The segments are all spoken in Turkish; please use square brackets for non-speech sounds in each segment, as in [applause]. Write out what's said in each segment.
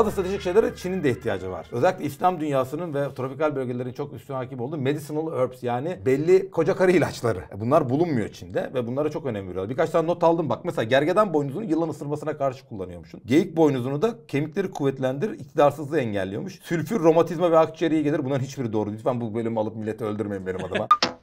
Bazı stratejik şeylere Çin'in de ihtiyacı var. Özellikle İslam dünyasının ve tropikal bölgelerin çok üstüne hakim olduğu medicinal herbs yani belli koca karı ilaçları. Bunlar bulunmuyor Çin'de ve bunlara çok önem veriyorlar. Birkaç tane not aldım bak. Mesela gergedan boynuzunu yılan ısırmasına karşı kullanıyormuşsun. Geyik boynuzunu da kemikleri kuvvetlendir, iktidarsızlığı engelliyormuş. Sülfür romatizma ve akciğer iyi gelir. Bunların hiçbiri doğru. Lütfen bu bölümü alıp milleti öldürmeyin benim adıma. [laughs]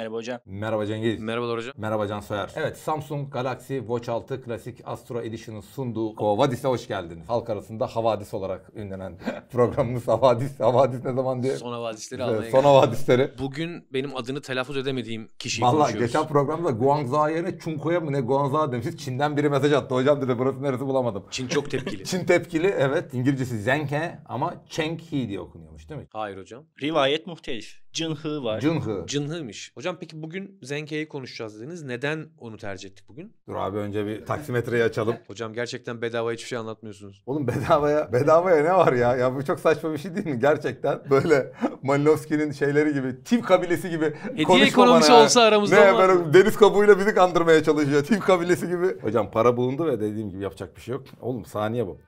Merhaba hocam. Merhaba Cengiz. Merhabalar hocam. Merhaba Can Soyer. Evet Samsung Galaxy Watch 6 Klasik Astro Edition'ın sunduğu Kovadis'e hoş geldin. Halk arasında havadis olarak ünlenen [laughs] programımız havadis. Havadis ne zaman diye. Son havadisleri almaya Son havadisleri. Bugün benim adını telaffuz edemediğim kişiyi Vallahi konuşuyoruz. geçen programda Guangzhou yerine Çunko'ya mı ne Guangzhou demişiz. Çin'den biri mesaj attı. Hocam dedi burası neresi bulamadım. Çin çok tepkili. [laughs] Çin tepkili evet. İngilizcesi Zenke ama Cheng He diye okunuyormuş değil mi? Hayır hocam. Rivayet muhtelif. Cınhı var. Cınhı. Cınhı'mış. Hocam peki bugün Zenke'yi konuşacağız dediniz. Neden onu tercih ettik bugün? Dur abi önce bir taksimetreyi açalım. [laughs] Hocam gerçekten bedava hiçbir şey anlatmıyorsunuz. Oğlum bedavaya bedavaya ne var ya? Ya bu çok saçma bir şey değil mi? Gerçekten böyle [laughs] Malinowski'nin şeyleri gibi, Tim kabilesi gibi Hediye konuşma ekonomisi bana olsa aramızda Ne olmaz. böyle deniz kabuğuyla bizi kandırmaya çalışıyor. Tim kabilesi gibi. Hocam para bulundu ve dediğim gibi yapacak bir şey yok. Oğlum saniye bu.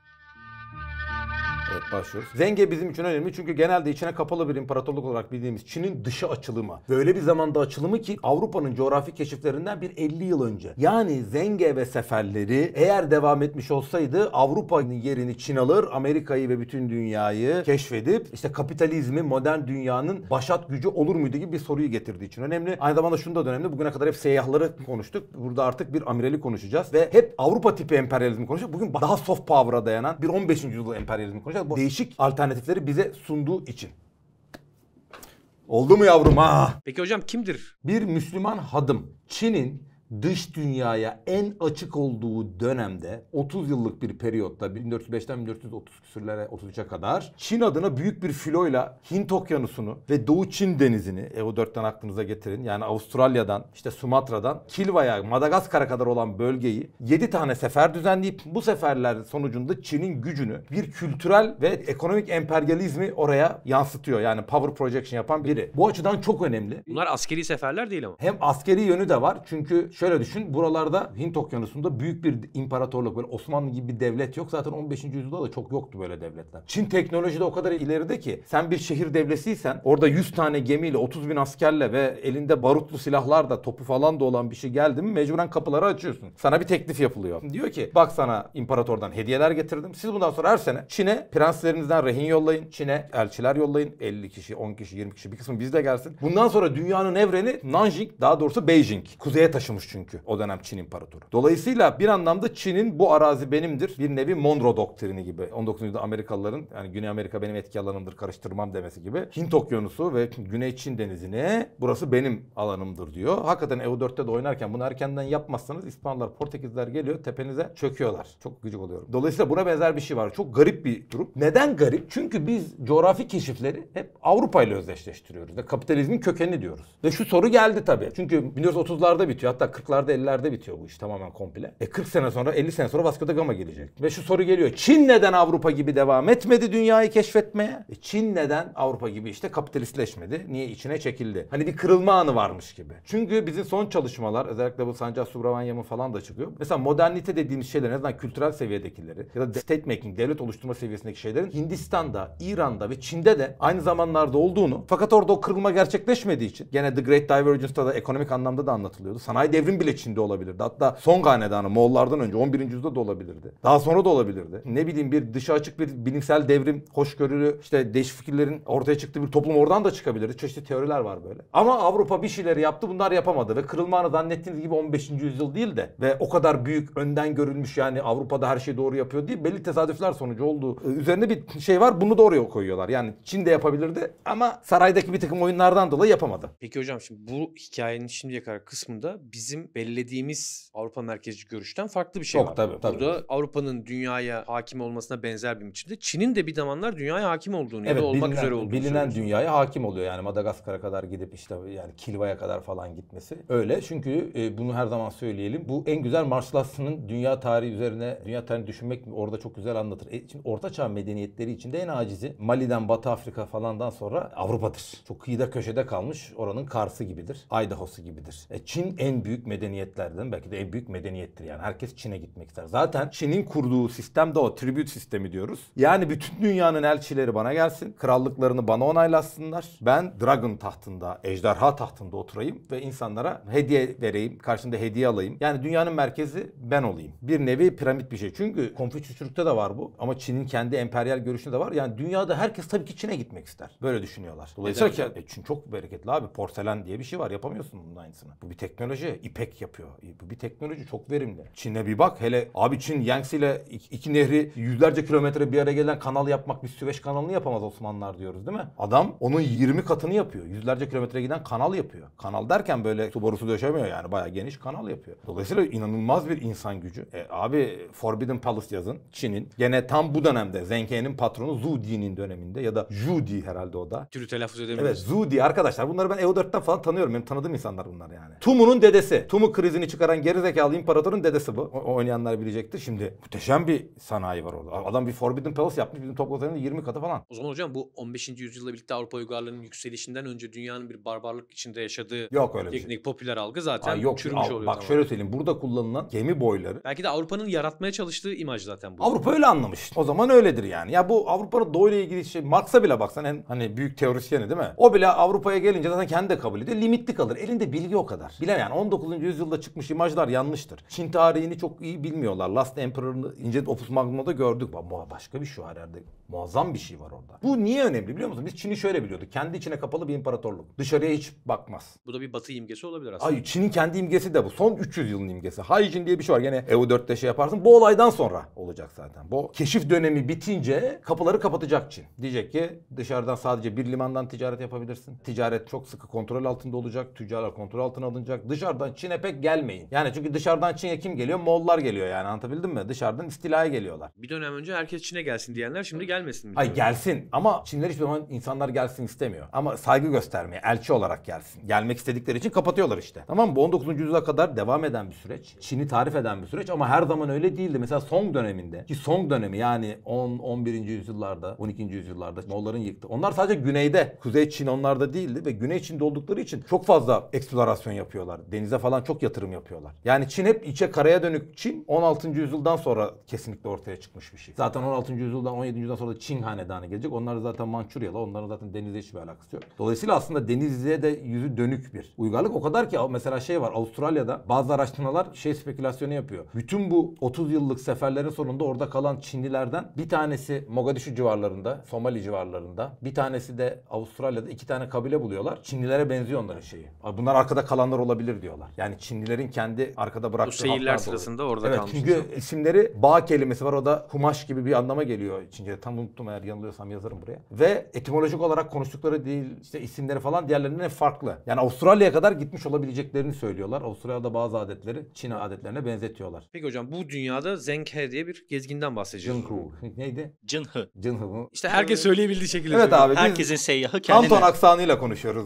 Evet başlıyoruz. Zenge bizim için önemli çünkü genelde içine kapalı bir imparatorluk olarak bildiğimiz Çin'in dışa açılımı. Böyle bir zamanda açılımı ki Avrupa'nın coğrafi keşiflerinden bir 50 yıl önce. Yani Zenge ve seferleri eğer devam etmiş olsaydı Avrupa'nın yerini Çin alır, Amerika'yı ve bütün dünyayı keşfedip işte kapitalizmi modern dünyanın başat gücü olur muydu gibi bir soruyu getirdiği için önemli. Aynı zamanda şunu da önemli. Bugüne kadar hep seyyahları konuştuk. Burada artık bir amirali konuşacağız ve hep Avrupa tipi emperyalizmi konuşacağız. Bugün daha soft power'a dayanan bir 15. yüzyıl emperyalizmi konuşacağız bu değişik alternatifleri bize sunduğu için. Oldu mu yavrum ha? Peki hocam kimdir? Bir Müslüman hadım Çin'in dış dünyaya en açık olduğu dönemde 30 yıllık bir periyotta 1405'ten 1430 küsürlere 33'e kadar Çin adına büyük bir filoyla Hint okyanusunu ve Doğu Çin denizini e, o dörtten aklınıza getirin. Yani Avustralya'dan işte Sumatra'dan Kilva'ya Madagaskar'a kadar olan bölgeyi 7 tane sefer düzenleyip bu seferler sonucunda Çin'in gücünü bir kültürel ve ekonomik emperyalizmi oraya yansıtıyor. Yani power projection yapan biri. Bu açıdan çok önemli. Bunlar askeri seferler değil ama. Hem askeri yönü de var. Çünkü Şöyle düşün buralarda Hint okyanusunda büyük bir imparatorluk böyle Osmanlı gibi bir devlet yok. Zaten 15. yüzyılda da çok yoktu böyle devletler. Çin teknolojide o kadar ileride ki sen bir şehir devlesiysen orada 100 tane gemiyle 30 bin askerle ve elinde barutlu silahlar da topu falan da olan bir şey geldi mi mecburen kapıları açıyorsun. Sana bir teklif yapılıyor. Diyor ki bak sana imparatordan hediyeler getirdim. Siz bundan sonra her sene Çin'e prenslerinizden rehin yollayın. Çin'e elçiler yollayın. 50 kişi, 10 kişi, 20 kişi bir kısmı bizde gelsin. Bundan sonra dünyanın evreni Nanjing daha doğrusu Beijing. Kuzeye taşımış çünkü o dönem Çin imparatoru. Dolayısıyla bir anlamda Çin'in bu arazi benimdir. Bir nevi Monroe doktrini gibi. 19. yüzyılda Amerikalıların yani Güney Amerika benim etki alanımdır karıştırmam demesi gibi. Hint okyanusu ve Güney Çin Denizi'ni burası benim alanımdır diyor. Hakikaten EU4'te de oynarken bunu erkenden yapmazsanız İspanyollar, Portekizler geliyor tepenize çöküyorlar. Çok gıcık oluyorum. Dolayısıyla buna benzer bir şey var. Çok garip bir durum. Neden garip? Çünkü biz coğrafi keşifleri hep Avrupa ile özdeşleştiriyoruz ve kapitalizmin kökeni diyoruz. Ve şu soru geldi tabii. Çünkü 1930'larda bitiyor. Hatta 40'larda 50'lerde bitiyor bu iş tamamen komple. E 40 sene sonra 50 sene sonra Vasco da Gama gelecek. Ve şu soru geliyor. Çin neden Avrupa gibi devam etmedi dünyayı keşfetmeye? E Çin neden Avrupa gibi işte kapitalistleşmedi? Niye içine çekildi? Hani bir kırılma anı varmış gibi. Çünkü bizim son çalışmalar özellikle bu Sancak Subramanyam'ın falan da çıkıyor. Mesela modernite dediğimiz şeyler en azından kültürel seviyedekileri ya da state making devlet oluşturma seviyesindeki şeylerin Hindistan'da, İran'da ve Çin'de de aynı zamanlarda olduğunu fakat orada o kırılma gerçekleşmediği için gene The Great Divergence'da da ekonomik anlamda da anlatılıyordu. Sanayi devrim bile Çin'de olabilirdi. Hatta son Hanedanı Moğollardan önce 11. yüzyılda da olabilirdi. Daha sonra da olabilirdi. Ne bileyim bir dışa açık bir bilimsel devrim, hoşgörülü işte değişik fikirlerin ortaya çıktığı bir toplum oradan da çıkabilirdi. Çeşitli teoriler var böyle. Ama Avrupa bir şeyleri yaptı bunlar yapamadı ve kırılma anı zannettiğiniz gibi 15. yüzyıl değil de ve o kadar büyük önden görülmüş yani Avrupa'da her şeyi doğru yapıyor değil belli tesadüfler sonucu olduğu e, üzerine bir şey var bunu doğruya koyuyorlar. Yani Çin de yapabilirdi ama saraydaki bir takım oyunlardan dolayı yapamadı. Peki hocam şimdi bu hikayenin şimdiye kadar kısmında bizi bizim belirlediğimiz Avrupa merkezci görüşten farklı bir şey Yok, var. Tabii, tabii. Burada Avrupa'nın dünyaya hakim olmasına benzer bir biçimde Çin'in de bir zamanlar dünyaya hakim olduğunu evet, ya da olmak bilinen, üzere olduğunu Bilinen dünyaya hakim oluyor yani Madagaskar'a kadar gidip işte yani Kilva'ya kadar falan gitmesi. Öyle çünkü e, bunu her zaman söyleyelim. Bu en güzel Marslas'ın dünya tarihi üzerine dünya tarihini düşünmek orada çok güzel anlatır. E, şimdi çağ medeniyetleri içinde en acizi Mali'den Batı Afrika falandan sonra Avrupa'dır. Çok kıyıda köşede kalmış oranın Kars'ı gibidir. Idaho'su gibidir. E, Çin en büyük büyük medeniyetlerden belki de en büyük medeniyettir yani. Herkes Çin'e gitmek ister. Zaten Çin'in kurduğu sistem de o tribüt sistemi diyoruz. Yani bütün dünyanın elçileri bana gelsin. Krallıklarını bana onaylasınlar. Ben dragon tahtında, ejderha tahtında oturayım ve insanlara hediye vereyim. Karşında hediye alayım. Yani dünyanın merkezi ben olayım. Bir nevi piramit bir şey. Çünkü Konfüçyüsçülükte de var bu. Ama Çin'in kendi emperyal görüşünde de var. Yani dünyada herkes tabii ki Çin'e gitmek ister. Böyle düşünüyorlar. Dolayısıyla e, ki, e, Çin çok bereketli abi. Porselen diye bir şey var. Yapamıyorsun bunun aynısını. Bu bir teknoloji. İp ipek yapıyor. E, bu bir teknoloji çok verimli. Çin'e bir bak hele abi Çin Yangtze ile iki nehri yüzlerce kilometre bir araya gelen kanal yapmak bir Süveyş kanalını yapamaz Osmanlılar diyoruz değil mi? Adam onun 20 katını yapıyor. Yüzlerce kilometre giden kanal yapıyor. Kanal derken böyle su borusu döşemiyor yani bayağı geniş kanal yapıyor. Dolayısıyla inanılmaz bir insan gücü. E, abi Forbidden Palace yazın Çin'in. Gene tam bu dönemde Zenki'nin patronu Zhu Di'nin döneminde ya da Zhu Di herhalde o da. Türü telaffuz edemiyoruz. Evet Zhu Di arkadaşlar bunları ben EO4'ten falan tanıyorum. Benim tanıdığım insanlar bunlar yani. Tumu'nun dedesi. Tumu krizini çıkaran gerizekalı imparatorun dedesi bu. O, oynayanlar bilecektir. Şimdi muhteşem bir sanayi var orada. Adam bir Forbidden Palace yapmış. Bizim topladığının 20 katı falan. O zaman hocam bu 15. yüzyılla birlikte Avrupa uygarlığının yükselişinden önce dünyanın bir barbarlık içinde yaşadığı yok öyle şey. teknik şey. popüler algı zaten Ay yok, çürümüş al, oluyor. Bak şöyle söyleyeyim. Burada kullanılan gemi boyları. Belki de Avrupa'nın yaratmaya çalıştığı imaj zaten bu. Avrupa öyle anlamış. O zaman öyledir yani. Ya bu Avrupa'nın doğuyla ilgili şey Marx'a bile baksan en hani büyük teorisyeni değil mi? O bile Avrupa'ya gelince zaten kendi de kabul ediyor. Limitli kalır. Elinde bilgi o kadar. Bilen yani 19 yüzyılda çıkmış imajlar yanlıştır. Çin tarihini çok iyi bilmiyorlar. Last Emperor'ını ince Opus Magnum'da gördük. Başka bir şu herhalde. Muazzam bir şey var orada. Bu niye önemli biliyor musun? Biz Çin'i şöyle biliyorduk. Kendi içine kapalı bir imparatorluk. Dışarıya hiç bakmaz. Bu da bir batı imgesi olabilir aslında. Ay Çin'in kendi imgesi de bu. Son 300 yılın imgesi. Haijin diye bir şey var. Gene EU4'te şey yaparsın. Bu olaydan sonra olacak zaten. Bu keşif dönemi bitince kapıları kapatacak Çin. Diyecek ki dışarıdan sadece bir limandan ticaret yapabilirsin. Ticaret çok sıkı kontrol altında olacak. Tüccarlar kontrol altına alınacak. Dışarıdan Çin Çin'e pek gelmeyin. Yani çünkü dışarıdan Çin'e kim geliyor? Moğollar geliyor yani anlatabildim mi? Dışarıdan istilaya geliyorlar. Bir dönem önce herkes Çin'e gelsin diyenler şimdi gelmesin. mi Ay gelsin ama Çinler hiçbir zaman insanlar gelsin istemiyor. Ama saygı göstermeye, elçi olarak gelsin. Gelmek istedikleri için kapatıyorlar işte. Tamam mı? 19. yüzyıla kadar devam eden bir süreç. Çin'i tarif eden bir süreç ama her zaman öyle değildi. Mesela Song döneminde ki Song dönemi yani 10 11. yüzyıllarda, 12. yüzyıllarda Moğolların yıktı. Onlar sadece güneyde, Kuzey Çin onlarda değildi ve Güney Çin'de oldukları için çok fazla eksplorasyon yapıyorlar. Denize falan çok yatırım yapıyorlar. Yani Çin hep içe karaya dönük Çin 16. yüzyıldan sonra kesinlikle ortaya çıkmış bir şey. Zaten 16. yüzyıldan 17. yüzyıldan sonra da Çin hanedanı gelecek. Onlar zaten Mançuryalı. Onların zaten denizle hiçbir alakası yok. Dolayısıyla aslında denizliğe de yüzü dönük bir uygarlık. O kadar ki mesela şey var Avustralya'da bazı araştırmalar şey spekülasyonu yapıyor. Bütün bu 30 yıllık seferlerin sonunda orada kalan Çinlilerden bir tanesi Mogadishu civarlarında, Somali civarlarında, bir tanesi de Avustralya'da iki tane kabile buluyorlar. Çinlilere benziyor onların şeyi. Bunlar arkada kalanlar olabilir diyorlar. Yani Çinlilerin kendi arkada bıraktığı Bu seyirler sırasında orada evet, kalmıştı. Çünkü isimleri ba kelimesi var. O da kumaş gibi bir anlama geliyor Çince'de. Tam unuttum eğer yanılıyorsam yazarım buraya. Ve etimolojik olarak konuştukları değil işte isimleri falan diğerlerinden farklı. Yani Avustralya'ya kadar gitmiş olabileceklerini söylüyorlar. Avustralya'da bazı adetleri Çin adetlerine benzetiyorlar. Peki hocam bu dünyada Zenghe diye bir gezginden bahsedeceğiz. Jinhu. Neydi? Jinhu. Jinhu mu? İşte herkes söyleyebildiği şekilde Evet söylüyor. abi. Herkesin seyyahı kendine. Anton aksanıyla konuşuyoruz.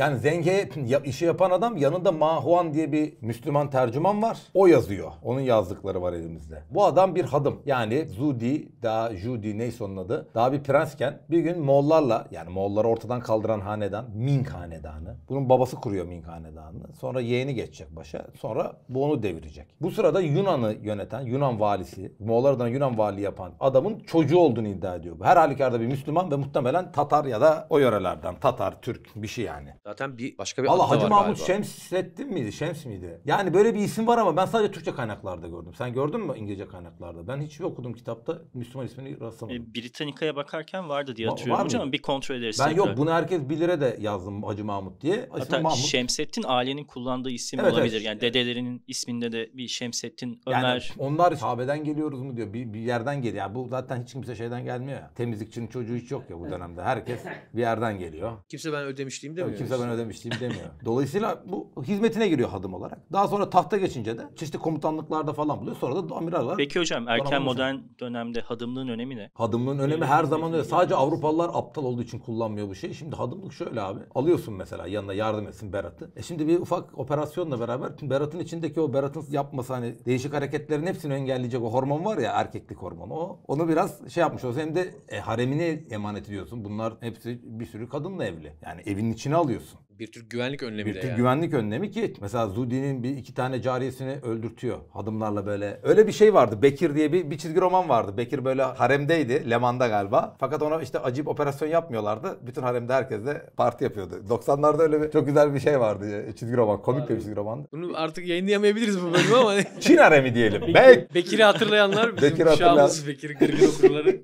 Yani Zenge işi yapan adam yanında Mahuan diye bir Müslüman tercüman var. O yazıyor. Onun yazdıkları var elimizde. Bu adam bir hadım. Yani Zudi daha Judi neyse onun adı. Daha bir prensken bir gün Moğollarla yani Moğolları ortadan kaldıran hanedan Ming hanedanı. Bunun babası kuruyor Ming hanedanını. Sonra yeğeni geçecek başa. Sonra bu onu devirecek. Bu sırada Yunan'ı yöneten Yunan valisi Moğollardan Yunan vali yapan adamın çocuğu olduğunu iddia ediyor. Her halükarda bir Müslüman ve muhtemelen Tatar ya da o yörelerden Tatar, Türk bir şey yani. Zaten bir başka bir Valla Hacı Mahmut galiba. Şemsettin miydi? Şems miydi? Yani böyle bir isim var ama ben sadece Türkçe kaynaklarda gördüm. Sen gördün mü İngilizce kaynaklarda? Ben hiç okudum kitapta Müslüman ismini rastlamadım. E, Britannica'ya bakarken vardı diye hatırlıyorum hocam bir kontrol ederiz. Ben yok bunu herkes 1 de yazdım Hacı Mahmut diye. İsmi Hatta Mahmut. Şemsettin ailenin kullandığı isim evet, olabilir. Evet. Yani dedelerinin isminde de bir Şemsettin, Ömer. Yani onlar Kabe'den geliyoruz mu diyor. Bir, bir yerden geliyor. Yani bu zaten hiç kimse şeyden gelmiyor ya. Temizlikçinin çocuğu hiç yok ya bu dönemde. Herkes bir yerden geliyor. Kimse ben ödemişliğim demiyor. Kimse ben ödemiştim demiyor. [laughs] Dolayısıyla bu hizmetine giriyor hadım olarak. Daha sonra tahta geçince de çeşitli komutanlıklarda falan buluyor. Sonra da amiralar. Peki hocam erken modern dönemde hadımlığın önemi ne? Hadımlığın önemi her zaman öyle. Sadece Avrupalılar aptal olduğu için kullanmıyor bu şeyi. Şimdi hadımlık şöyle abi. Alıyorsun mesela yanına yardım etsin Berat'ı. E şimdi bir ufak operasyonla beraber Berat'ın içindeki o Berat'ın yapması hani değişik hareketlerin hepsini engelleyecek o hormon var ya erkeklik hormonu. O onu biraz şey yapmış olsun hem de e, haremine emanet ediyorsun. Bunlar hepsi bir sürü kadınla evli. Yani evin içine alıyorsun bir tür güvenlik önlemi bir tür yani. güvenlik önlemi ki mesela Zudi'nin bir iki tane carisini öldürtüyor adımlarla böyle. Öyle bir şey vardı. Bekir diye bir, bir çizgi roman vardı. Bekir böyle haremdeydi. Leman'da galiba. Fakat ona işte acip operasyon yapmıyorlardı. Bütün haremde herkes de parti yapıyordu. 90'larda öyle bir çok güzel bir şey vardı. Çizgi roman. Komik Abi, bir çizgi roman. Bunu artık yayınlayamayabiliriz bu bölümü ama. Çin haremi diyelim. Bek Bekir'i hatırlayanlar bizim Bekir hatırlayan... Bekir'i gırgır okurları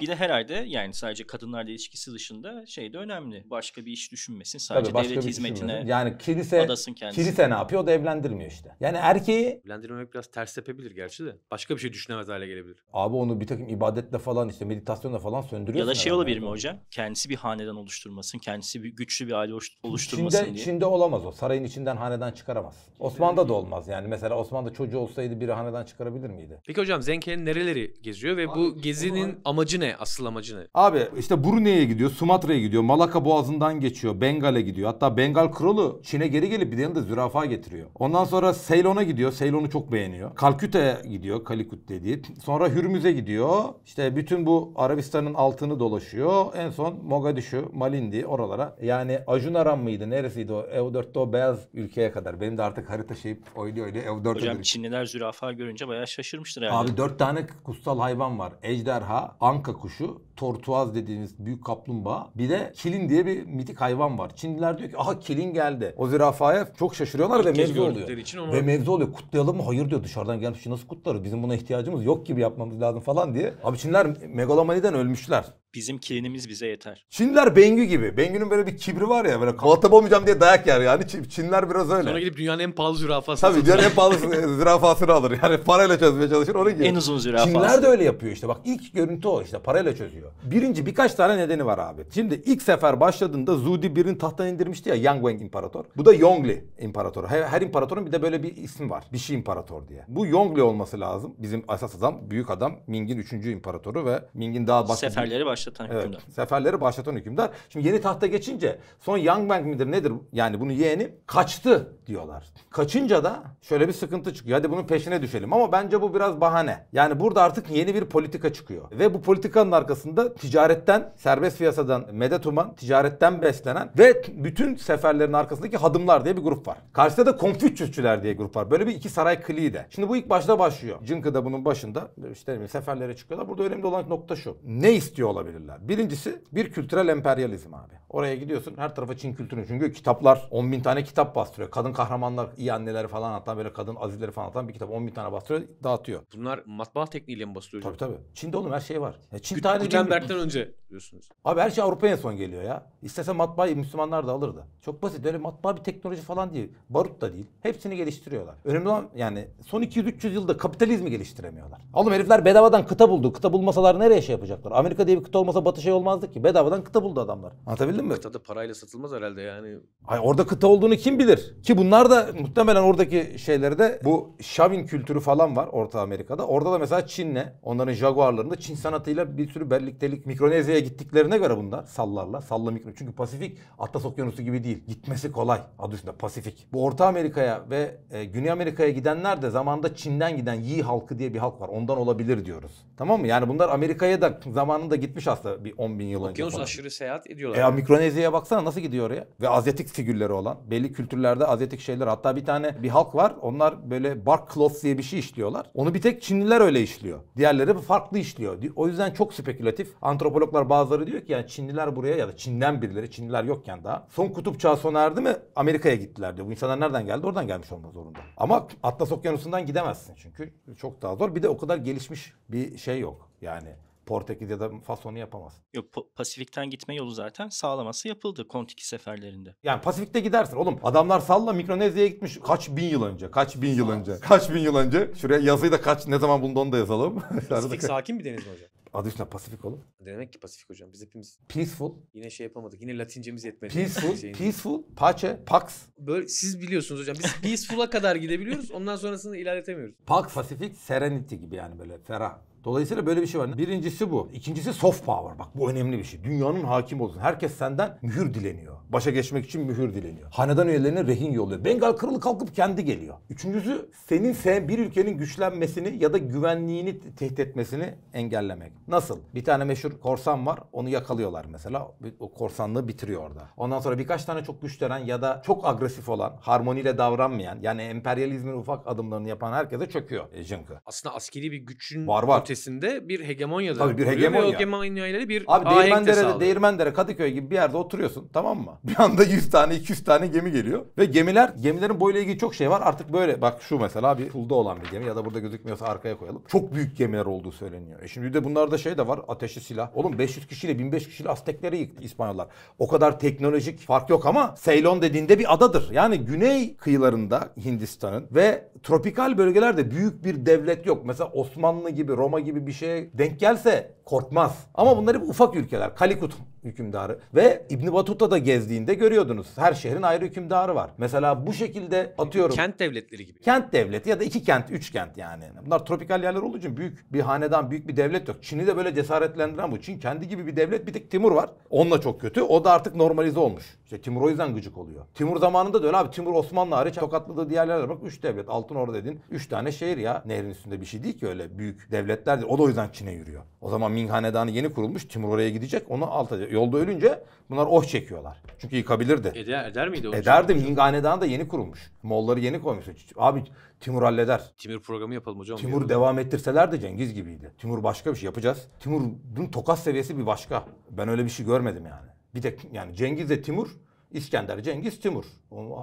bir de herhalde yani sadece kadınlarla ilişkisi dışında şey de önemli. Başka bir iş düşünmesin. Sadece Tabii başka devlet bir hizmetine düşünmüyorum. Yani kilise adasın kendisi. kilise ne yapıyor? O da evlendirmiyor işte. Yani erkeği Evlendirmemek biraz ters tepebilir gerçi de. Başka bir şey düşünemez hale gelebilir. abi onu bir takım ibadetle falan işte meditasyonla falan söndürüyor. Ya da şey olabilir mi hocam? Kendisi bir hanedan oluşturmasın. Kendisi bir güçlü bir aile oluş- oluşturmasın Çin'de, diye. Çin'de olamaz o. Sarayın içinden hanedan çıkaramaz. Osmanlı'da da olmaz yani. Mesela Osmanlı'da çocuğu olsaydı biri hanedan çıkarabilir miydi? Peki hocam Zenken nereleri geziyor ve bu gezinin amacı ne? ne? Asıl amacı ne? Abi işte Brunei'ye gidiyor, Sumatra'ya gidiyor, Malaka Boğazı'ndan geçiyor, Bengal'e gidiyor. Hatta Bengal kralı Çin'e geri gelip bir de yanında zürafa getiriyor. Ondan sonra Seylon'a gidiyor. Seylon'u çok beğeniyor. Kalküta'ya gidiyor, Kalikut dediği. Sonra Hürmüz'e gidiyor. İşte bütün bu Arabistan'ın altını dolaşıyor. En son Mogadishu, Malindi oralara. Yani Ajunaran mıydı? Neresiydi o? Ev4'te o beyaz ülkeye kadar. Benim de artık harita şeyip oynuyor öyle ev 4'te. Hocam Çinliler zürafa görünce bayağı şaşırmıştır herhalde. Abi dört tane kutsal hayvan var. Ejderha, anka kuşu, tortuaz dediğimiz büyük kaplumbağa. Bir de kilin diye bir mitik hayvan var. Çinliler diyor ki aha kilin geldi. O zürafaya çok şaşırıyorlar ve mevzu oluyor. Için ona... Ve mevzu oluyor. Kutlayalım mı? Hayır diyor. Dışarıdan gelmiş nasıl kutlarız? Bizim buna ihtiyacımız yok gibi yapmamız lazım falan diye. Abi Çinler megalomaniden ölmüşler bizim kirinimiz bize yeter. Çinliler Bengü gibi. Bengü'nün böyle bir kibri var ya böyle muhatap olmayacağım diye dayak yer yani. Çin- Çinliler biraz öyle. Sonra gidip dünyanın en pahalı zürafasını Tabii dünyanın en pahalı [laughs] zürafasını alır. Yani parayla çözmeye çalışır onu gibi. En uzun zürafası. Çinler de öyle yapıyor işte. Bak ilk görüntü o işte parayla çözüyor. Birinci birkaç tane nedeni var abi. Şimdi ilk sefer başladığında Zudi birini tahttan indirmişti ya Yang Wang İmparator. Bu da Yongli İmparatoru. Her, her imparatorun bir de böyle bir isim var. Bir şey imparator diye. Bu Yongli olması lazım. Bizim asas adam, büyük adam Ming'in 3. imparatoru ve Ming'in daha basit. Seferleri baş başlatan evet, hükümdar. Seferleri başlatan hükümdar. Şimdi yeni tahta geçince son Young Bank midir nedir yani bunu yeğeni kaçtı diyorlar. Kaçınca da şöyle bir sıkıntı çıkıyor. Hadi bunun peşine düşelim ama bence bu biraz bahane. Yani burada artık yeni bir politika çıkıyor. Ve bu politikanın arkasında ticaretten, serbest piyasadan medet uman, ticaretten beslenen ve bütün seferlerin arkasındaki hadımlar diye bir grup var. Karşıda da Konfüçyüsçüler diye grup var. Böyle bir iki saray kliği de. Şimdi bu ilk başta başlıyor. Cınkı da bunun başında. İşte seferlere çıkıyorlar. Burada önemli olan nokta şu. Ne istiyor olabilir? olabilirler. Birincisi bir kültürel emperyalizm abi. Oraya gidiyorsun her tarafa Çin kültürünü Çünkü kitaplar 10 bin tane kitap bastırıyor. Kadın kahramanlar, iyi anneleri falan hatta böyle kadın azizleri falan atan bir kitap 10 bin tane bastırıyor dağıtıyor. Bunlar matbaa tekniğiyle mi bastırıyor? Tabii tabii. Çin'de oğlum her şey var. Ya e, Çin tarihi... Gutenberg'den önce diyorsunuz. Abi her şey Avrupa'ya son geliyor ya. İstese matbaayı Müslümanlar da alırdı. Çok basit. Öyle matbaa bir teknoloji falan değil. Barut da değil. Hepsini geliştiriyorlar. Önemli olan yani son 200-300 yılda kapitalizmi geliştiremiyorlar. Oğlum herifler bedavadan kıta buldu. Kıta bulmasalar nereye şey yapacaklar? Amerika diye bir kıta olmasa Batı şey olmazdı ki. Bedavadan kıta buldu adamlar. Anlatabildim mi? Kıta Kıtada parayla satılmaz herhalde yani. Hayır orada kıta olduğunu kim bilir? Ki bunlar da muhtemelen oradaki şeylerde bu şavin kültürü falan var Orta Amerika'da. Orada da mesela Çin'le onların jaguarlarında Çin sanatıyla bir sürü birliktelik Mikronezya'ya gittiklerine göre bunlar sallarla. Salla mikro. Çünkü Pasifik Atlas Okyanusu gibi değil. Gitmesi kolay. Adı üstünde Pasifik. Bu Orta Amerika'ya ve e, Güney Amerika'ya gidenler de zamanda Çin'den giden Yi halkı diye bir halk var. Ondan olabilir diyoruz. Tamam mı? Yani bunlar Amerika'ya da zamanında gitmiş aslında bir 10 bin yıl Okyanus önce. Okyanus aşırı seyahat ediyorlar. E, yani. Mikronezya'ya baksana nasıl gidiyor oraya? Ve Azyatik figürleri olan belli kültürlerde Azyatik şeyler. Hatta bir tane bir halk var. Onlar böyle bark cloth diye bir şey işliyorlar. Onu bir tek Çinliler öyle işliyor. Diğerleri farklı işliyor. O yüzden çok spekülatif. Antropologlar bazıları diyor ki yani Çinliler buraya ya da Çin'den birileri Çinliler yokken daha. Son kutup çağı sona erdi mi Amerika'ya gittiler diyor. Bu insanlar nereden geldi? Oradan gelmiş olmak zorunda. Ama Atlas Okyanusu'ndan gidemezsin çünkü çok daha zor. Bir de o kadar gelişmiş bir şey yok. Yani Portekiz'de fasonu yapamaz. Yok Pasifik'ten gitme yolu zaten sağlaması yapıldı Kontiki seferlerinde. Yani Pasifik'te gidersin oğlum. Adamlar salla Mikronezya'ya gitmiş kaç bin yıl önce. Kaç bin yıl önce. Kaç bin yıl önce. Şuraya yazıyı da kaç ne zaman bulundu onu da yazalım. [laughs] Pasifik sakin bir deniz mi hocam? Adı üstüne Pasifik oğlum. Demek ki Pasifik hocam. Biz hepimiz peaceful. Yine şey yapamadık. Yine Latincemiz yetmedi. Peaceful, [laughs] peaceful, pace, pax. Böyle siz biliyorsunuz hocam. Biz peaceful'a kadar gidebiliyoruz. Ondan sonrasını ilerletemiyoruz. Pax, Pasifik, serenity gibi yani böyle ferah. Dolayısıyla böyle bir şey var. Birincisi bu. İkincisi soft power. Bak bu önemli bir şey. Dünyanın hakim olsun. Herkes senden mühür dileniyor. Başa geçmek için mühür dileniyor. Hanedan üyelerine rehin yolluyor. Bengal kralı kalkıp kendi geliyor. Üçüncüsü senin sev bir ülkenin güçlenmesini ya da güvenliğini tehdit etmesini engellemek. Nasıl? Bir tane meşhur korsan var. Onu yakalıyorlar mesela. O korsanlığı bitiriyor orada. Ondan sonra birkaç tane çok güçlenen ya da çok agresif olan, harmoniyle davranmayan yani emperyalizmin ufak adımlarını yapan herkese çöküyor e, Jinka. Aslında askeri bir gücün var var ötesinde bir hegemonyada. Tabii bir hegemonya. hegemonyayla bir Abi Değirmendere'de, Değirmendere, Kadıköy gibi bir yerde oturuyorsun tamam mı? [laughs] Bir anda 100 tane 200 tane gemi geliyor. Ve gemiler, gemilerin boyuyla ilgili çok şey var. Artık böyle bak şu mesela bir fulda olan bir gemi ya da burada gözükmüyorsa arkaya koyalım. Çok büyük gemiler olduğu söyleniyor. E şimdi de bunlarda şey de var ateşli silah. Oğlum 500 kişiyle 1500 kişiyle Aztekleri yıktı İspanyollar. O kadar teknolojik fark yok ama Ceylon dediğinde bir adadır. Yani güney kıyılarında Hindistan'ın ve tropikal bölgelerde büyük bir devlet yok. Mesela Osmanlı gibi Roma patlama gibi bir şeye denk gelse korkmaz. Ama bunlar hep ufak ülkeler. Kalikut hükümdarı ve İbn da gezdiğinde görüyordunuz. Her şehrin ayrı hükümdarı var. Mesela bu şekilde atıyorum. Kent devletleri gibi. Kent devleti ya da iki kent, üç kent yani. Bunlar tropikal yerler olduğu için büyük bir hanedan, büyük bir devlet yok. Çin'i de böyle cesaretlendiren bu. Çin kendi gibi bir devlet. Bir tek Timur var. Onunla çok kötü. O da artık normalize olmuş. İşte Timur o yüzden gıcık oluyor. Timur zamanında da öyle abi. Timur Osmanlı hariç Tokatlı'da diğerlerde bak üç devlet. Altın orada dedin. Üç tane şehir ya. Nehrin üstünde bir şey değil ki öyle büyük devlet devletlerdir. O da o yüzden Çin'e yürüyor. O zaman Ming Hanedanı yeni kurulmuş. Timur oraya gidecek. Onu alta yolda ölünce bunlar oh çekiyorlar. Çünkü yıkabilirdi. Eder, eder miydi? Ederdi. Şey? Ming Hanedanı da yeni kurulmuş. Moğolları yeni koymuş. Abi Timur halleder. Timur programı yapalım hocam. Timur devam ettirseler de Cengiz gibiydi. Timur başka bir şey yapacağız. Timur'un tokat seviyesi bir başka. Ben öyle bir şey görmedim yani. Bir tek yani Cengiz ve Timur İskender Cengiz Timur.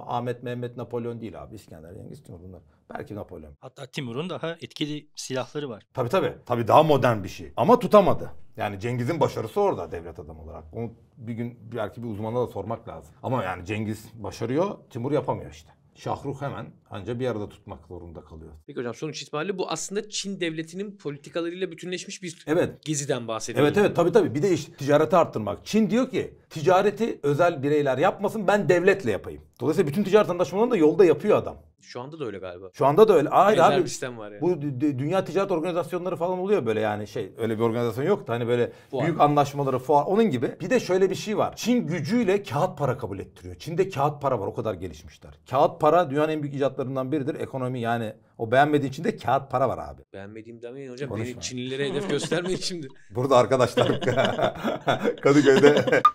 Ahmet Mehmet Napolyon değil abi. İskender Cengiz Timur bunlar. Belki Napolyon. Hatta Timur'un daha etkili silahları var. Tabii tabii. Tabii daha modern bir şey. Ama tutamadı. Yani Cengiz'in başarısı orada devlet adamı olarak. Onu bir gün belki bir uzmana da sormak lazım. Ama yani Cengiz başarıyor, Timur yapamıyor işte. Şahruh hemen anca bir arada tutmak zorunda kalıyor. Peki hocam sonuç itibariyle bu aslında Çin devletinin politikalarıyla bütünleşmiş bir evet. geziden bahsediyoruz. Evet evet tabii tabii bir de iş ticareti arttırmak. Çin diyor ki ticareti özel bireyler yapmasın ben devletle yapayım. Dolayısıyla bütün ticaret anlaşmalarını da yolda yapıyor adam. Şu anda da öyle galiba. Şu anda da öyle. Hayır abi. Bir sistem var yani. Bu dünya ticaret organizasyonları falan oluyor böyle yani şey. Öyle bir organizasyon yok da hani böyle fuar. büyük anlaşmaları fuar onun gibi. Bir de şöyle bir şey var. Çin gücüyle kağıt para kabul ettiriyor. Çin'de kağıt para var o kadar gelişmişler. Kağıt para dünyanın en büyük icatlarından biridir. Ekonomi yani o beğenmediğin için de kağıt para var abi. Beğenmediğim demeyin hocam. Konuşma. Beni Çinlilere hedef göstermeyin [laughs] şimdi. Burada arkadaşlar [laughs] Kadıköy'de [laughs]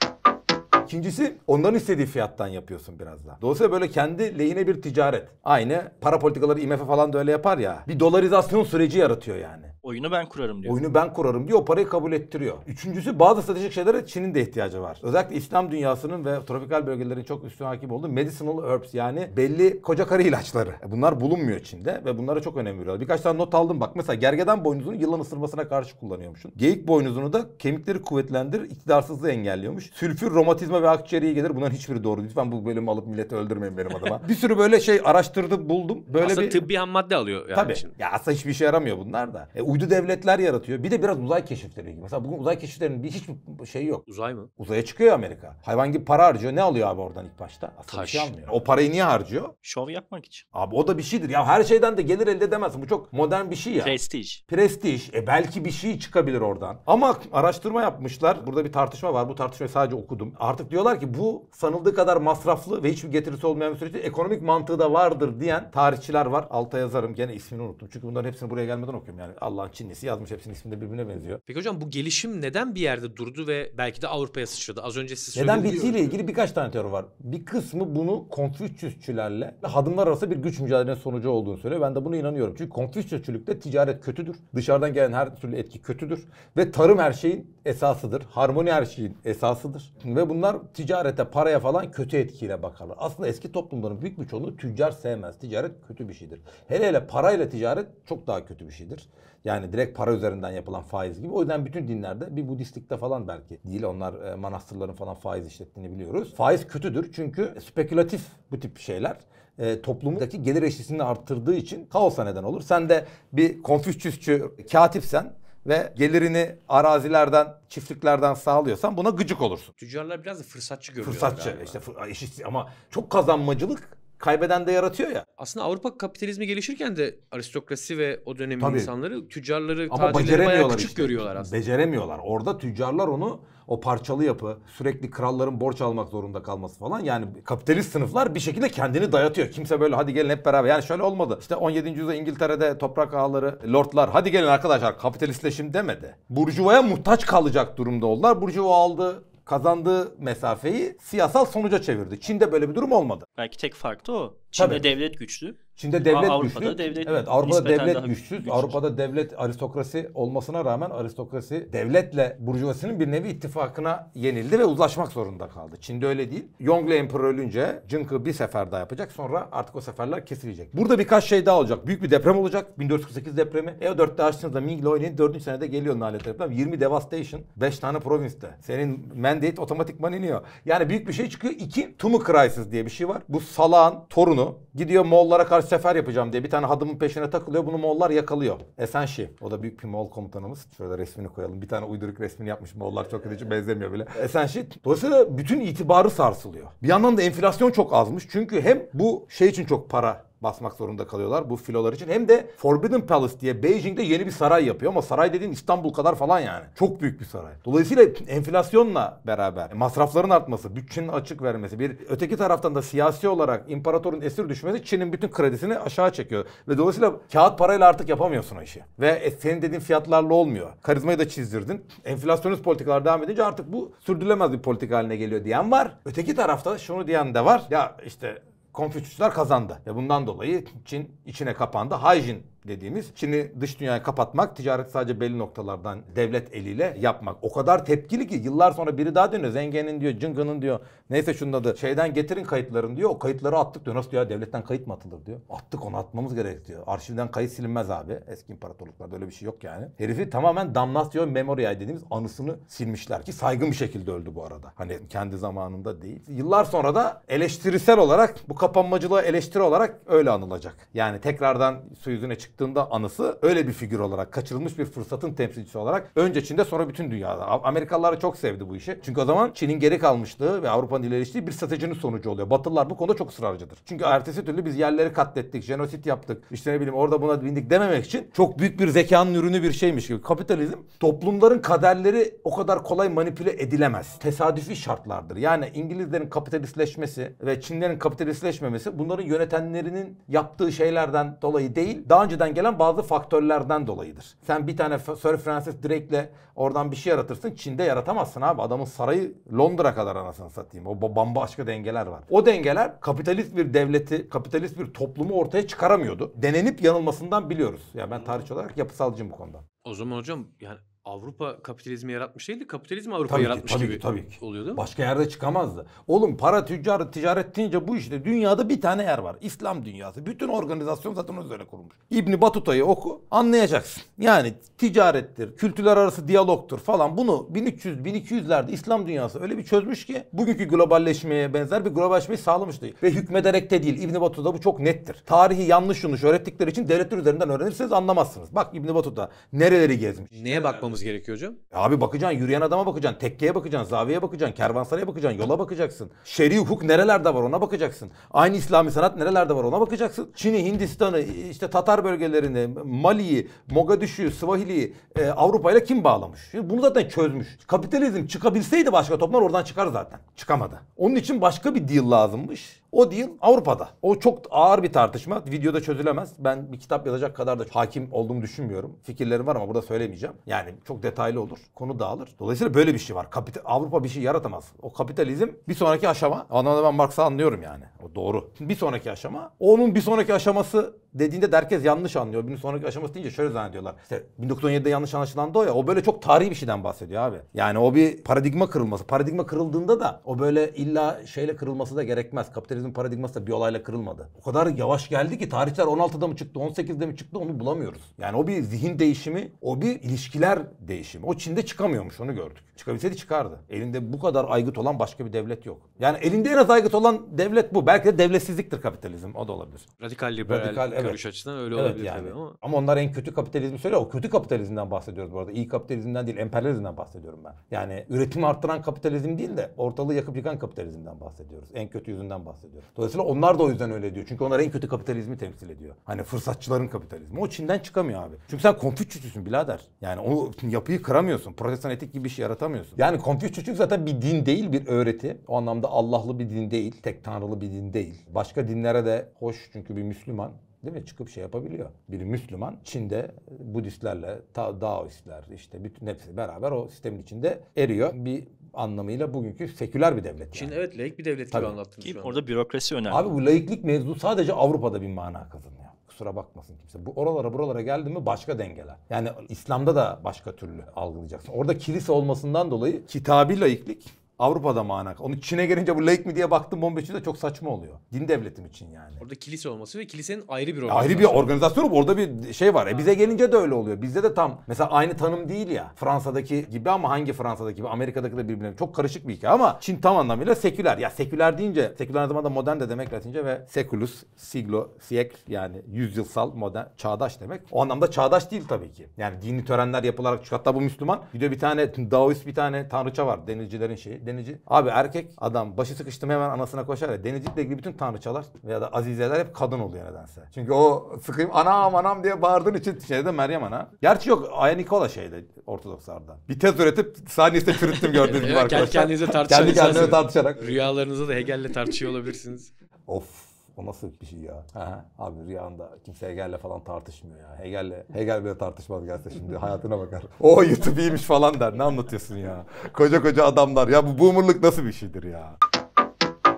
İkincisi onların istediği fiyattan yapıyorsun biraz da. Dolayısıyla böyle kendi lehine bir ticaret. Aynı para politikaları IMF falan da öyle yapar ya. Bir dolarizasyon süreci yaratıyor yani. Oyunu ben kurarım diyor. Oyunu ben kurarım diyor. O parayı kabul ettiriyor. Üçüncüsü bazı stratejik şeylere Çin'in de ihtiyacı var. Özellikle İslam dünyasının ve tropikal bölgelerin çok üstüne hakim olduğu medicinal herbs yani belli koca karı ilaçları. Bunlar bulunmuyor Çin'de ve bunlara çok önem veriyorlar. Birkaç tane not aldım bak. Mesela gergedan boynuzunu yılan ısırmasına karşı kullanıyormuşsun. Geyik boynuzunu da kemikleri kuvvetlendir, iktidarsızlığı engelliyormuş. Sülfür romatizma ve akciğere gelir. Bunların hiçbiri doğru. Lütfen bu bölümü alıp milleti öldürmeyin benim adıma. [laughs] bir sürü böyle şey araştırdım, buldum. Böyle aslında bir... tıbbi ham madde alıyor yani. Tabii. Şimdi. Ya aslında hiçbir şey yaramıyor bunlar da. E, uydu devletler yaratıyor. Bir de biraz uzay keşifleri ilgili. Mesela bugün uzay keşiflerinin bir hiçbir şeyi yok. Uzay mı? Uzaya çıkıyor Amerika. Hayvan gibi para harcıyor. Ne alıyor abi oradan ilk başta? Aslında Taş. bir şey almıyor. O parayı niye harcıyor? Şov yapmak için. Abi o da bir şeydir. Ya her şeyden de gelir elde edemezsin. Bu çok modern bir şey ya. Prestij. Prestij. E belki bir şey çıkabilir oradan. Ama araştırma yapmışlar. Burada bir tartışma var. Bu tartışmayı sadece okudum. Artık diyorlar ki bu sanıldığı kadar masraflı ve hiçbir getirisi olmayan bir süreçte ekonomik mantığı da vardır diyen tarihçiler var. Alta yazarım. Gene ismini unuttum. Çünkü bunların hepsini buraya gelmeden okuyorum yani. Allah olan Çinlisi yazmış. Hepsinin isminde birbirine benziyor. Peki hocam bu gelişim neden bir yerde durdu ve belki de Avrupa'ya sıçradı? Az önce siz Neden söylediniz. bittiğiyle ilgili birkaç tane teori var. Bir kısmı bunu Konfüçyüsçülerle hadımlar arası bir güç mücadelesinin sonucu olduğunu söylüyor. Ben de buna inanıyorum. Çünkü Konfüçyüsçülükte ticaret kötüdür. Dışarıdan gelen her türlü etki kötüdür. Ve tarım her şeyin esasıdır. Harmoni her şeyin esasıdır. Ve bunlar ticarete, paraya falan kötü etkiyle bakarlar. Aslında eski toplumların büyük bir çoğunluğu tüccar sevmez. Ticaret kötü bir şeydir. Hele hele parayla ticaret çok daha kötü bir şeydir. Yani yani direkt para üzerinden yapılan faiz gibi. O yüzden bütün dinlerde bir Budistlikte falan belki değil. Onlar e, manastırların falan faiz işlettiğini biliyoruz. Faiz kötüdür çünkü spekülatif bu tip şeyler e, toplumdaki gelir eşitsizliğini arttırdığı için kaosa neden olur. Sen de bir konfüçyüsçü katipsen ve gelirini arazilerden, çiftliklerden sağlıyorsan buna gıcık olursun. Tüccarlar biraz da fırsatçı görüyorlar. Fırsatçı galiba. işte fır- ama çok kazanmacılık kaybeden de yaratıyor ya. Aslında Avrupa kapitalizmi gelişirken de aristokrasi ve o dönemin Tabii. insanları tüccarları, Ama tacirleri küçük işte. görüyorlar aslında. Beceremiyorlar. Orada tüccarlar onu o parçalı yapı, sürekli kralların borç almak zorunda kalması falan. Yani kapitalist sınıflar bir şekilde kendini dayatıyor. Kimse böyle hadi gelin hep beraber. Yani şöyle olmadı. İşte 17. yüzyılda İngiltere'de toprak ağları, lordlar hadi gelin arkadaşlar kapitalistleşim demedi. Burjuvaya muhtaç kalacak durumda oldular. Burjuva aldı, kazandığı mesafeyi siyasal sonuca çevirdi. Çin'de böyle bir durum olmadı. Belki tek fark da o. Çin'de Tabii. devlet güçlü. Çin'de devlet Avrupa'da güçlü. Devlet, evet Avrupa'da devlet güçsüz. güçsüz. Avrupa'da devlet aristokrasi olmasına rağmen aristokrasi devletle burjuvasinin bir nevi ittifakına yenildi ve uzlaşmak zorunda kaldı. Çin'de öyle değil. Yongle Emperor ölünce Cınkı bir sefer daha yapacak. Sonra artık o seferler kesilecek. Burada birkaç şey daha olacak. Büyük bir deprem olacak. 1448 depremi. E4'te açtığınızda Ming Loy'nin 4. senede geliyor nalet 20 devastation. 5 tane provinste. Senin mandate otomatikman iniyor. Yani büyük bir şey çıkıyor. 2. Tumu Crisis diye bir şey var. Bu salağın torunu gidiyor Moğollara karşı sefer yapacağım diye bir tane hadımın peşine takılıyor. Bunu Moğollar yakalıyor. Esenşi. O da büyük bir Moğol komutanımız. Şöyle resmini koyalım. Bir tane uyduruk resmini yapmış. Moğollar çok edici benzemiyor bile. Esenşi. Dolayısıyla bütün itibarı sarsılıyor. Bir yandan da enflasyon çok azmış. Çünkü hem bu şey için çok para basmak zorunda kalıyorlar bu filolar için. Hem de Forbidden Palace diye Beijing'de yeni bir saray yapıyor ama saray dediğin İstanbul kadar falan yani. Çok büyük bir saray. Dolayısıyla enflasyonla beraber masrafların artması, bütçenin açık vermesi, bir öteki taraftan da siyasi olarak imparatorun esir düşmesi Çin'in bütün kredisini aşağı çekiyor. Ve dolayısıyla kağıt parayla artık yapamıyorsun o işi. Ve e, senin dediğin fiyatlarla olmuyor. Karizmayı da çizdirdin. Enflasyonist politikalar devam edince artık bu sürdürülemez bir politik haline geliyor diyen var. Öteki tarafta şunu diyen de var. Ya işte Konfüçyüsler kazandı. Ve bundan dolayı Çin içine kapandı. Haijin dediğimiz. Şimdi dış dünyayı kapatmak, ticaret sadece belli noktalardan devlet eliyle yapmak. O kadar tepkili ki yıllar sonra biri daha dönüyor. Zengen'in diyor, Cıngı'nın diyor. Neyse şunun adı. Şeyden getirin kayıtlarını diyor. O kayıtları attık diyor. Nasıl diyor ya devletten kayıt mı atılır diyor. Attık onu atmamız gerek diyor. Arşivden kayıt silinmez abi. Eski imparatorluklarda öyle bir şey yok yani. Herifi tamamen damnasyon memorial dediğimiz anısını silmişler ki saygın bir şekilde öldü bu arada. Hani kendi zamanında değil. Yıllar sonra da eleştirisel olarak bu kapanmacılığı eleştiri olarak öyle anılacak. Yani tekrardan su yüzüne çık çıktığında anısı öyle bir figür olarak kaçırılmış bir fırsatın temsilcisi olarak önce Çin'de sonra bütün dünyada. Amerikalılar çok sevdi bu işi. Çünkü o zaman Çin'in geri kalmışlığı ve Avrupa'nın ilerleştiği bir stratejinin sonucu oluyor. Batılılar bu konuda çok ısrarcıdır. Çünkü ertesi türlü biz yerleri katlettik, jenosit yaptık, işte ne bileyim orada buna bindik dememek için çok büyük bir zekanın ürünü bir şeymiş gibi. Kapitalizm toplumların kaderleri o kadar kolay manipüle edilemez. Tesadüfi şartlardır. Yani İngilizlerin kapitalistleşmesi ve Çinlerin kapitalistleşmemesi bunların yönetenlerinin yaptığı şeylerden dolayı değil. Daha önce dışarıdan gelen bazı faktörlerden dolayıdır. Sen bir tane Sir Francis Drake'le oradan bir şey yaratırsın. Çin'de yaratamazsın abi. Adamın sarayı Londra kadar anasını satayım. O bambaşka dengeler var. O dengeler kapitalist bir devleti, kapitalist bir toplumu ortaya çıkaramıyordu. Denenip yanılmasından biliyoruz. Ya yani ben tarihçi olarak yapısalcıyım bu konuda. O zaman hocam yani Avrupa kapitalizmi yaratmış değil de kapitalizm Avrupa tabii ki, tabii gibi ki, tabii ki. oluyordu. Başka yerde çıkamazdı. Oğlum para tüccarı ticaret deyince bu işte dünyada bir tane yer var. İslam dünyası. Bütün organizasyon zaten üzerine kurulmuş. İbni Batuta'yı oku anlayacaksın. Yani ticarettir, kültürler arası diyalogtur falan bunu 1300-1200'lerde İslam dünyası öyle bir çözmüş ki bugünkü globalleşmeye benzer bir globalleşmeyi sağlamıştı. Ve hükmederek de değil İbni Batuta bu çok nettir. Tarihi yanlış yanlış öğrettikleri için devletler üzerinden öğrenirseniz anlamazsınız. Bak İbni Batuta nereleri gezmiş. Neye bakmam bakmamız gerekiyor hocam? E abi bakacaksın, yürüyen adama bakacaksın, tekkeye bakacaksın, zaviye bakacaksın, kervansaraya bakacaksın, yola bakacaksın. Şer'i hukuk nerelerde var ona bakacaksın. Aynı İslami sanat nerelerde var ona bakacaksın. Çin'i, Hindistan'ı, işte Tatar bölgelerini, Mali'yi, Mogadishu'yu, Swahili'yi e, Avrupa ile kim bağlamış? Şimdi bunu zaten çözmüş. Kapitalizm çıkabilseydi başka toplar oradan çıkar zaten. Çıkamadı. Onun için başka bir deal lazımmış. O deal Avrupa'da. O çok ağır bir tartışma. Videoda çözülemez. Ben bir kitap yazacak kadar da hakim olduğumu düşünmüyorum. Fikirlerim var ama burada söylemeyeceğim. Yani çok detaylı olur. Konu dağılır. Dolayısıyla böyle bir şey var. Kapital, Avrupa bir şey yaratamaz. O kapitalizm bir sonraki aşama. Anlamda ben Marx'ı anlıyorum yani. O doğru. Bir sonraki aşama. Onun bir sonraki aşaması dediğinde de herkes yanlış anlıyor. Bir sonraki aşaması deyince şöyle zannediyorlar. İşte 1917'de yanlış anlaşılan da o ya. O böyle çok tarihi bir şeyden bahsediyor abi. Yani o bir paradigma kırılması. Paradigma kırıldığında da o böyle illa şeyle kırılması da gerekmez. Kapitalizm kapitalizmin paradigması da bir olayla kırılmadı. O kadar yavaş geldi ki tarihler 16'da mı çıktı, 18'de mi çıktı onu bulamıyoruz. Yani o bir zihin değişimi, o bir ilişkiler değişimi. O Çin'de çıkamıyormuş onu gördük. Çıkabilseydi çıkardı. Elinde bu kadar aygıt olan başka bir devlet yok. Yani elinde en az aygıt olan devlet bu. Belki de devletsizliktir kapitalizm. O da olabilir. Radikal liberal Radikal, evet. görüş açısından öyle evet, olabilir yani. tabii ama. Ama onlar en kötü kapitalizmi söylüyor. O kötü kapitalizmden bahsediyoruz bu arada. İyi kapitalizmden değil, emperyalizmden bahsediyorum ben. Yani üretimi arttıran kapitalizm değil de ortalığı yakıp yıkan kapitalizmden bahsediyoruz. En kötü yüzünden bahsediyoruz diyor. Dolayısıyla onlar da o yüzden öyle diyor. Çünkü onlar en kötü kapitalizmi temsil ediyor. Hani fırsatçıların kapitalizmi. O Çin'den çıkamıyor abi. Çünkü sen Konfüçyüsüsün birader. Yani o yapıyı kıramıyorsun. Protestan etik gibi bir şey yaratamıyorsun. Yani Konfüçyüsçülük zaten bir din değil, bir öğreti. O anlamda Allah'lı bir din değil, tek tanrılı bir din değil. Başka dinlere de hoş çünkü bir Müslüman değil mi? Çıkıp şey yapabiliyor. bir Müslüman Çin'de Budistlerle, Ta Daoistler işte bütün hepsi beraber o sistemin içinde eriyor. Bir anlamıyla bugünkü seküler bir devlet. Çin yani. evet laik bir devlet Tabii. gibi anlattınız. Ki orada bürokrasi önemli. Abi bu laiklik mevzu sadece Avrupa'da bir mana kazanıyor. Kusura bakmasın kimse. Bu oralara buralara geldi mi başka dengeler. Yani İslam'da da başka türlü algılayacaksın. Orada kilise olmasından dolayı kitabi laiklik Avrupa'da manak. Onu Çin'e gelince bu laik mi diye baktım Bombeçi de çok saçma oluyor. Din devletim için yani. Orada kilise olması ve kilisenin ayrı bir organizasyonu. Ayrı bir organizasyon orada bir şey var. E bize gelince de öyle oluyor. Bizde de tam mesela aynı tanım değil ya. Fransa'daki gibi ama hangi Fransa'daki gibi Amerika'daki de birbirine çok karışık bir hikaye ama Çin tam anlamıyla seküler. Ya seküler deyince seküler zamanda modern de demek Latince ve sekulus, siglo, siyek yani yüzyılsal modern, çağdaş demek. O anlamda çağdaş değil tabii ki. Yani dini törenler yapılarak hatta bu Müslüman. Bir de bir tane Daoist bir tane tanrıça var denizcilerin şeyi denici. Abi erkek adam başı sıkıştı hemen anasına koşar ya. Denizcilikle ilgili bütün tanrıçalar veya da azizeler hep kadın oluyor nedense. Çünkü o sıkayım anam anam diye bağırdığın için şeyde Meryem ana. Gerçi yok Aya Nikola şeyde Ortodokslarda. Bir tez üretip saniyesinde çürüttüm gördüğünüz gibi arkadaşlar. Kendi kendinize tartışarak. Kendi kendinize tartışarak. Rüyalarınızı da Hegel'le tartışıyor olabilirsiniz. of. O nasıl bir şey ya? Ha, abi rüyanda kimse Hegel'le falan tartışmıyor ya. Hegel'le Hegel bile tartışmaz gelse şimdi hayatına bakar. [laughs] O YouTube iyiymiş falan der. Ne anlatıyorsun ya? Koca koca adamlar. Ya bu boomerlık nasıl bir şeydir ya?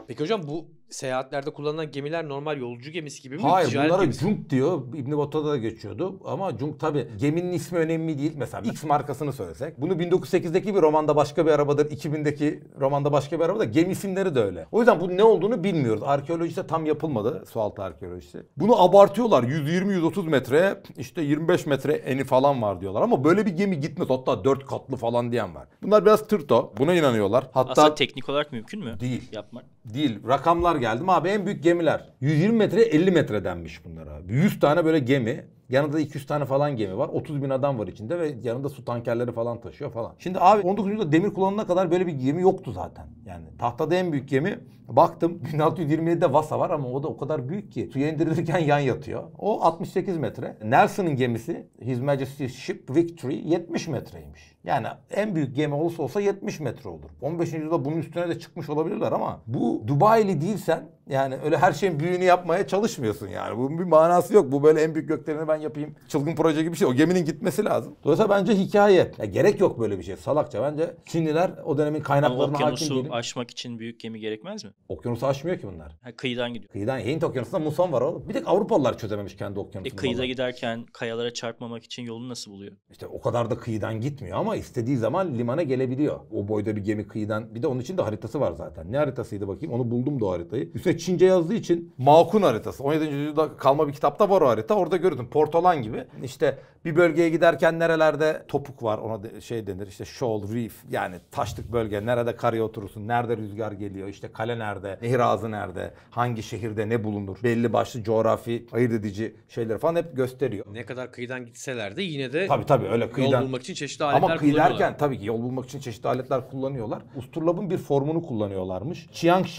Peki hocam bu seyahatlerde kullanılan gemiler normal yolcu gemisi gibi mi? Hayır Ticaret bunlara gemisi. Junk diyor. İbn Battuta da geçiyordu. Ama Junk tabi geminin ismi önemli değil. Mesela X markasını söylesek. Bunu 1908'deki bir romanda başka bir arabadır. 2000'deki romanda başka bir arabadır. Gemi isimleri de öyle. O yüzden bu ne olduğunu bilmiyoruz. Arkeolojide tam yapılmadı. Sualtı arkeolojisi. Bunu abartıyorlar. 120-130 metre işte 25 metre eni falan var diyorlar. Ama böyle bir gemi gitmez. Hatta 4 katlı falan diyen var. Bunlar biraz tırto. Buna inanıyorlar. Hatta Aslında teknik olarak mümkün mü? Değil. Yapmak. Değil. Rakamlar geldim. Abi en büyük gemiler. 120 metre 50 metre denmiş bunlar abi. 100 tane böyle gemi. Yanında da 200 tane falan gemi var. 30 bin adam var içinde ve yanında su tankerleri falan taşıyor falan. Şimdi abi 19. yüzyılda demir kullanılana kadar böyle bir gemi yoktu zaten. Yani tahtada en büyük gemi baktım 1627'de [laughs] Vasa var ama o da o kadar büyük ki suya indirilirken yan yatıyor. O 68 metre. Nelson'ın gemisi His Majesty's Ship Victory 70 metreymiş. Yani en büyük gemi olsa olsa 70 metre olur. 15. yüzyılda bunun üstüne de çıkmış olabilirler ama bu Dubai'li değilsen yani öyle her şeyin büyüğünü yapmaya çalışmıyorsun yani. Bunun bir manası yok. Bu böyle en büyük göklerini ben yapayım. Çılgın proje gibi bir şey. O geminin gitmesi lazım. Dolayısıyla bence hikaye. Ya gerek yok böyle bir şey. Salakça bence Çinliler o dönemin kaynaklarına hakim değil. Okyanusu aşmak için büyük gemi gerekmez mi? Okyanusu aşmıyor ki bunlar. Ha, kıyıdan gidiyor. Kıyıdan. Hint okyanusunda muson var oğlum. Bir tek Avrupalılar çözememiş kendi okyanusunu. E, kıyıda giderken kayalara çarpmamak için yolunu nasıl buluyor? İşte o kadar da kıyıdan gitmiyor ama ama istediği zaman limana gelebiliyor. O boyda bir gemi kıyıdan bir de onun için de haritası var zaten. Ne haritasıydı bakayım onu buldum da o haritayı. Üstüne Çince yazdığı için makun haritası. 17. yüzyılda kalma bir kitapta var o harita. Orada gördüm. Portolan gibi İşte. Bir bölgeye giderken nerelerde topuk var ona de, şey denir işte shoal, reef yani taşlık bölge nerede karaya oturursun, nerede rüzgar geliyor, işte kale nerede, nehir ağzı nerede, hangi şehirde ne bulunur, belli başlı coğrafi ayırt edici şeyler falan hep gösteriyor. Ne kadar kıyıdan gitseler de yine de tabii, tabii, öyle kıyıdan, yol bulmak için çeşitli aletler Ama kıyılarken tabii ki yol bulmak için çeşitli aletler kullanıyorlar. Usturlabın bir formunu kullanıyorlarmış.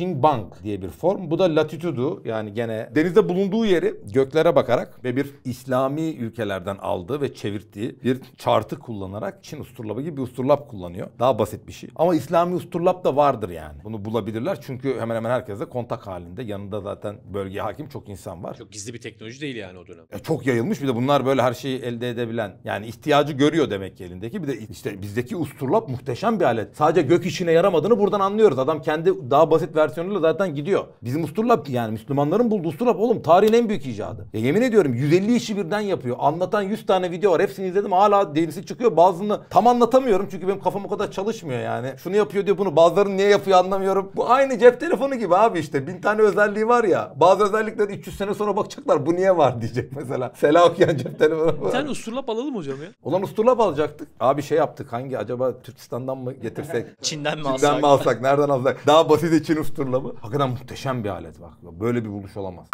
Bank diye bir form. Bu da latitudu yani gene denizde bulunduğu yeri göklere bakarak ve bir İslami ülkelerden aldı yaptığı ve çevirttiği bir çartı kullanarak Çin usturlabı gibi bir usturlap kullanıyor. Daha basit bir şey. Ama İslami usturlap da vardır yani. Bunu bulabilirler çünkü hemen hemen herkes de kontak halinde. Yanında zaten bölgeye hakim çok insan var. Çok gizli bir teknoloji değil yani o dönem. E, çok yayılmış bir de bunlar böyle her şeyi elde edebilen. Yani ihtiyacı görüyor demek ki elindeki. Bir de işte bizdeki usturlap muhteşem bir alet. Sadece gök işine yaramadığını buradan anlıyoruz. Adam kendi daha basit versiyonuyla zaten gidiyor. Bizim usturlap yani Müslümanların bulduğu usturlap oğlum tarihin en büyük icadı. Ya yemin ediyorum 150 işi birden yapıyor. Anlatan 100 tane tane video var. Hepsini izledim. Hala delisi çıkıyor. bazılarını tam anlatamıyorum. Çünkü benim kafam o kadar çalışmıyor yani. Şunu yapıyor diyor bunu. Bazılarını niye yapıyor anlamıyorum. Bu aynı cep telefonu gibi abi işte. Bin tane özelliği var ya. Bazı özellikler 300 sene sonra bakacaklar. Bu niye var diyecek mesela. [laughs] Sela okuyan cep telefonu. Bir tane usturlap alalım hocam ya. Ulan usturlap alacaktık. Abi şey yaptık. Hangi acaba Türkistan'dan mı getirsek? [laughs] Çin'den mi alsak? Çin'den mi alsak? Nereden alsak? Daha basit için usturlabı. Hakikaten muhteşem bir alet bak. Böyle bir buluş olamaz.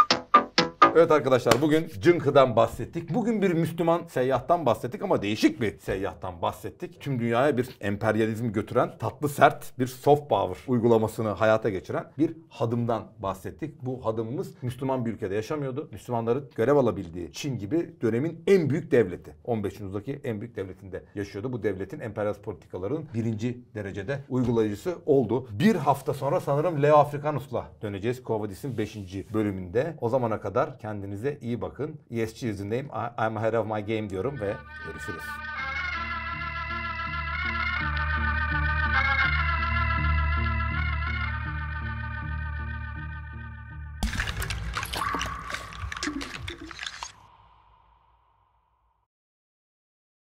Evet arkadaşlar bugün cınkıdan bahsettik. Bugün bir Müslüman seyyahtan bahsettik ama değişik bir seyyahtan bahsettik. Tüm dünyaya bir emperyalizm götüren tatlı sert bir soft power uygulamasını hayata geçiren bir hadımdan bahsettik. Bu hadımımız Müslüman bir ülkede yaşamıyordu. Müslümanların görev alabildiği Çin gibi dönemin en büyük devleti. 15. yüzyıldaki en büyük devletinde yaşıyordu. Bu devletin emperyalist politikaların birinci derecede uygulayıcısı oldu. Bir hafta sonra sanırım Leo Afrikanusla döneceğiz. Kovadis'in 5. bölümünde. O zamana kadar Kendinize iyi bakın. ESG yüzündeyim. I'm ahead of my game diyorum ve görüşürüz.